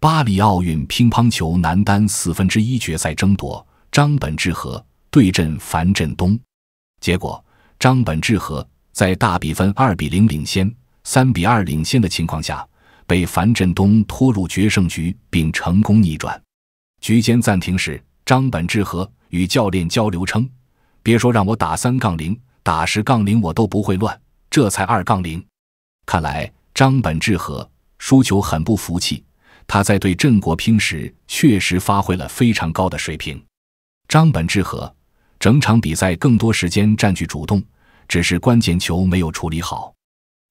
巴黎奥运乒乓球男单四分之一决赛争夺，张本智和对阵樊振东。结果，张本智和在大比分二比零领先、三比二领先的情况下，被樊振东拖入决胜局，并成功逆转。局间暂停时，张本智和与教练交流称：“别说让我打三杠零，打十杠零我都不会乱，这才二杠零。”看来张本智和输球很不服气。他在对郑国拼时确实发挥了非常高的水平，张本智和整场比赛更多时间占据主动，只是关键球没有处理好。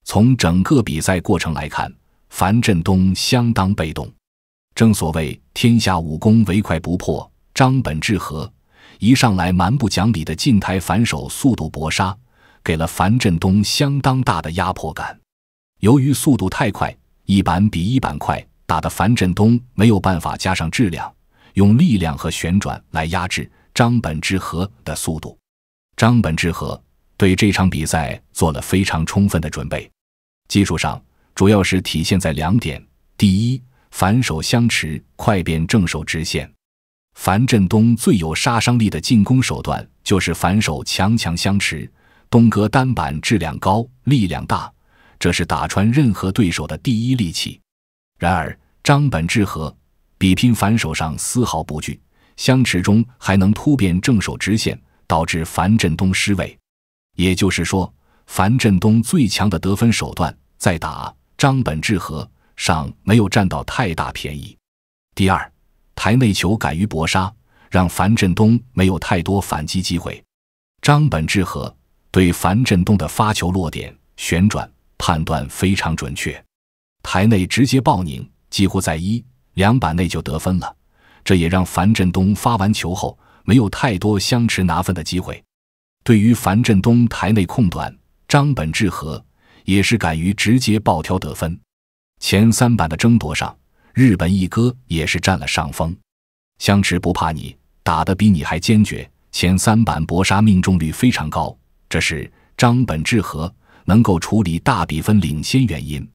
从整个比赛过程来看，樊振东相当被动。正所谓天下武功唯快不破，张本智和一上来蛮不讲理的近台反手速度搏杀，给了樊振东相当大的压迫感。由于速度太快，一板比一板快。打的樊振东没有办法加上质量，用力量和旋转来压制张本智和的速度。张本智和对这场比赛做了非常充分的准备，技术上主要是体现在两点：第一，反手相持快变正手直线；樊振东最有杀伤力的进攻手段就是反手强强相持，东哥单板质量高，力量大，这是打穿任何对手的第一利器。然而，张本智和比拼反手上丝毫不惧，相持中还能突变正手直线，导致樊振东失位。也就是说，樊振东最强的得分手段在打张本智和上没有占到太大便宜。第二，台内球敢于搏杀，让樊振东没有太多反击机会。张本智和对樊振东的发球落点、旋转判断非常准确。台内直接爆拧，几乎在一两板内就得分了。这也让樊振东发完球后没有太多相持拿分的机会。对于樊振东台内控短，张本智和也是敢于直接暴挑得分。前三板的争夺上，日本一哥也是占了上风。相持不怕你，打得比你还坚决。前三板搏杀命中率非常高，这是张本智和能够处理大比分领先原因。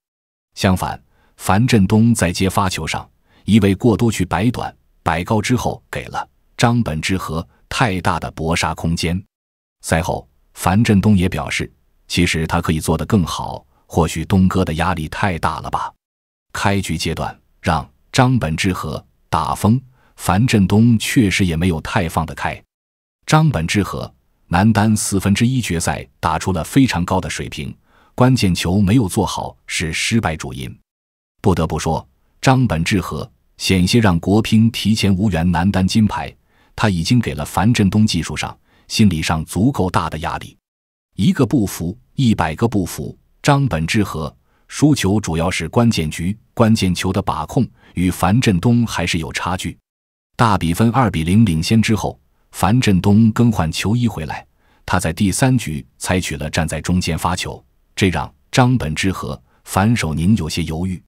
相反，樊振东在接发球上一位过多去摆短、摆高之后，给了张本智和太大的搏杀空间。赛后，樊振东也表示，其实他可以做得更好，或许东哥的压力太大了吧。开局阶段让张本智和打疯，樊振东确实也没有太放得开。张本智和男单四分之一决赛打出了非常高的水平。关键球没有做好是失败主因，不得不说，张本智和险些让国乒提前无缘男单金牌，他已经给了樊振东技术上、心理上足够大的压力，一个不服，一百个不服。张本智和输球主要是关键局、关键球的把控与樊振东还是有差距。大比分二比零领先之后，樊振东更换球衣回来，他在第三局采取了站在中间发球。这让张本智和反手拧有些犹豫，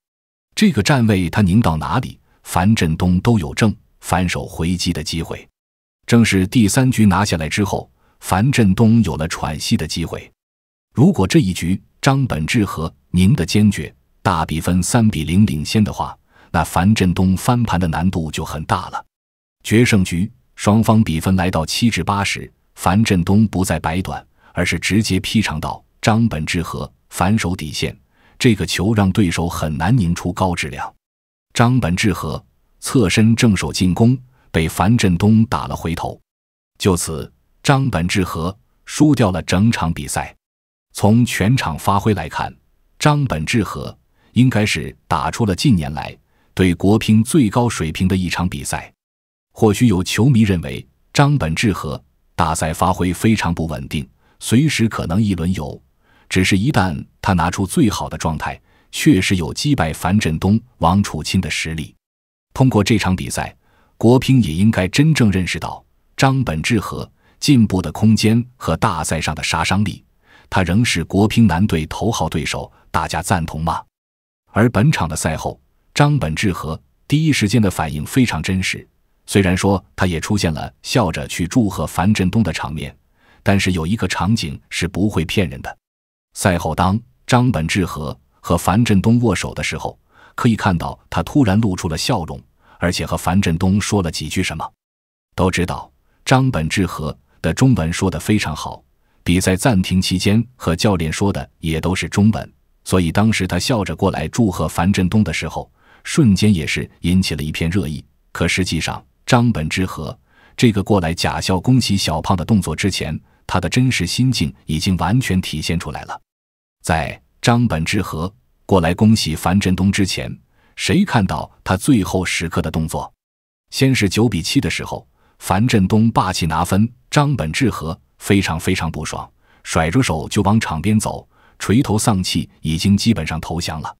这个站位他拧到哪里，樊振东都有正反手回击的机会。正是第三局拿下来之后，樊振东有了喘息的机会。如果这一局张本智和拧的坚决，大比分三比零领先的话，那樊振东翻盘的难度就很大了。决胜局双方比分来到七至八时，樊振东不再摆短，而是直接劈长道，张本智和反手底线，这个球让对手很难拧出高质量。张本智和侧身正手进攻，被樊振东打了回头。就此，张本智和输掉了整场比赛。从全场发挥来看，张本智和应该是打出了近年来对国乒最高水平的一场比赛。或许有球迷认为张本智和大赛发挥非常不稳定，随时可能一轮游。只是，一旦他拿出最好的状态，确实有击败樊振东、王楚钦的实力。通过这场比赛，国乒也应该真正认识到张本智和进步的空间和大赛上的杀伤力。他仍是国乒男队头号对手，大家赞同吗？而本场的赛后，张本智和第一时间的反应非常真实。虽然说他也出现了笑着去祝贺樊振东的场面，但是有一个场景是不会骗人的。赛后，当张本智和和樊振东握手的时候，可以看到他突然露出了笑容，而且和樊振东说了几句什么。都知道张本智和的中文说得非常好，比赛暂停期间和教练说的也都是中文，所以当时他笑着过来祝贺樊振东的时候，瞬间也是引起了一片热议。可实际上，张本智和这个过来假笑恭喜小胖的动作之前。他的真实心境已经完全体现出来了。在张本智和过来恭喜樊振东之前，谁看到他最后时刻的动作？先是九比七的时候，樊振东霸气拿分，张本智和非常非常不爽，甩着手就往场边走，垂头丧气，已经基本上投降了。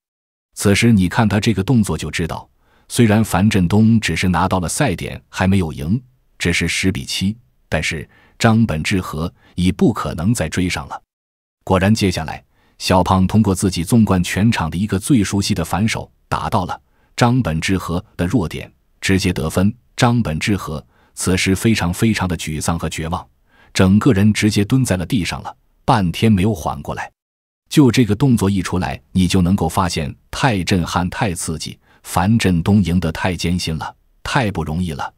此时你看他这个动作就知道，虽然樊振东只是拿到了赛点，还没有赢，只是十比七，但是。张本智和已不可能再追上了。果然，接下来小胖通过自己纵观全场的一个最熟悉的反手，打到了张本智和的弱点，直接得分。张本智和此时非常非常的沮丧和绝望，整个人直接蹲在了地上，了半天没有缓过来。就这个动作一出来，你就能够发现，太震撼，太刺激。樊振东赢得太艰辛了，太不容易了。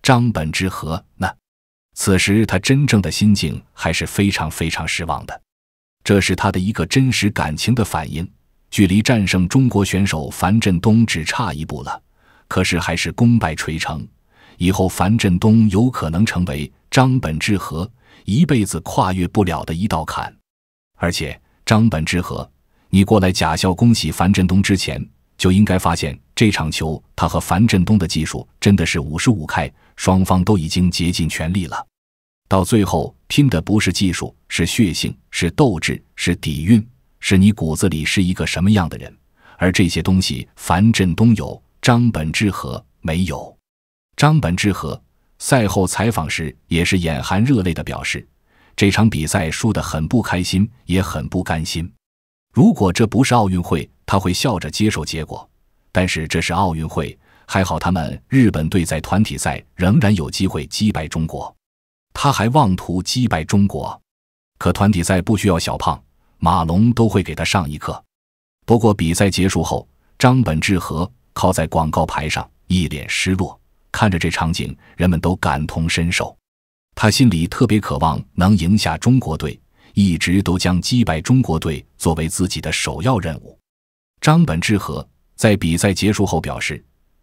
张本智和那。此时他真正的心境还是非常非常失望的，这是他的一个真实感情的反应。距离战胜中国选手樊振东只差一步了，可是还是功败垂成。以后樊振东有可能成为张本智和一辈子跨越不了的一道坎。而且张本智和，你过来假笑恭喜樊振东之前，就应该发现这场球他和樊振东的技术真的是五十五开，双方都已经竭尽全力了。到最后，拼的不是技术，是血性，是斗志，是底蕴，是你骨子里是一个什么样的人。而这些东西，樊振东有，张本智和没有。张本智和赛后采访时也是眼含热泪的表示，这场比赛输得很不开心，也很不甘心。如果这不是奥运会，他会笑着接受结果。但是这是奥运会，还好他们日本队在团体赛仍然有机会击败中国。他还妄图击败中国，可团体赛不需要小胖马龙都会给他上一课。不过比赛结束后，张本智和靠在广告牌上，一脸失落，看着这场景，人们都感同身受。他心里特别渴望能赢下中国队，一直都将击败中国队作为自己的首要任务。张本智和在比赛结束后表示，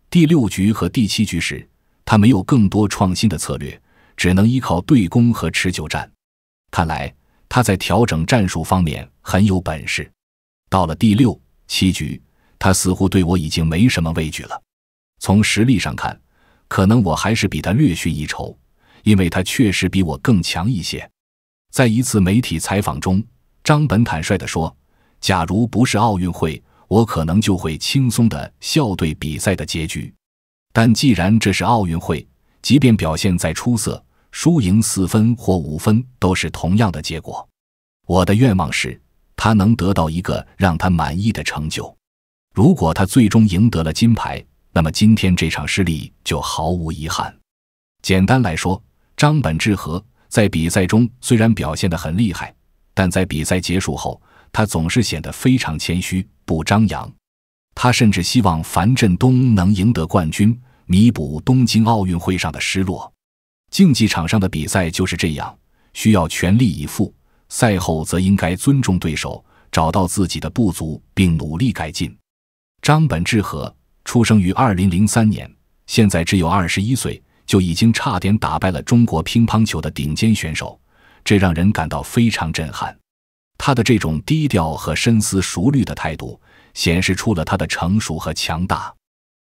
第六局和第七局时，他没有更多创新的策略。只能依靠对攻和持久战。看来他在调整战术方面很有本事。到了第六七局，他似乎对我已经没什么畏惧了。从实力上看，可能我还是比他略逊一筹，因为他确实比我更强一些。在一次媒体采访中，张本坦率的说：“假如不是奥运会，我可能就会轻松的笑对比赛的结局。但既然这是奥运会，即便表现再出色。”输赢四分或五分都是同样的结果。我的愿望是，他能得到一个让他满意的成就。如果他最终赢得了金牌，那么今天这场失利就毫无遗憾。简单来说，张本智和在比赛中虽然表现得很厉害，但在比赛结束后，他总是显得非常谦虚，不张扬。他甚至希望樊振东能赢得冠军，弥补东京奥运会上的失落。竞技场上的比赛就是这样，需要全力以赴。赛后则应该尊重对手，找到自己的不足，并努力改进。张本智和出生于2003年，现在只有21岁，就已经差点打败了中国乒乓球的顶尖选手，这让人感到非常震撼。他的这种低调和深思熟虑的态度，显示出了他的成熟和强大。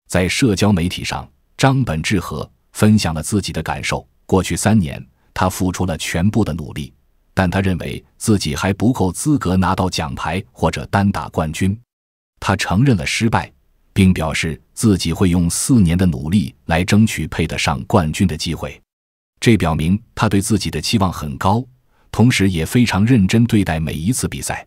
在社交媒体上，张本智和。分享了自己的感受。过去三年，他付出了全部的努力，但他认为自己还不够资格拿到奖牌或者单打冠军。他承认了失败，并表示自己会用四年的努力来争取配得上冠军的机会。这表明他对自己的期望很高，同时也非常认真对待每一次比赛。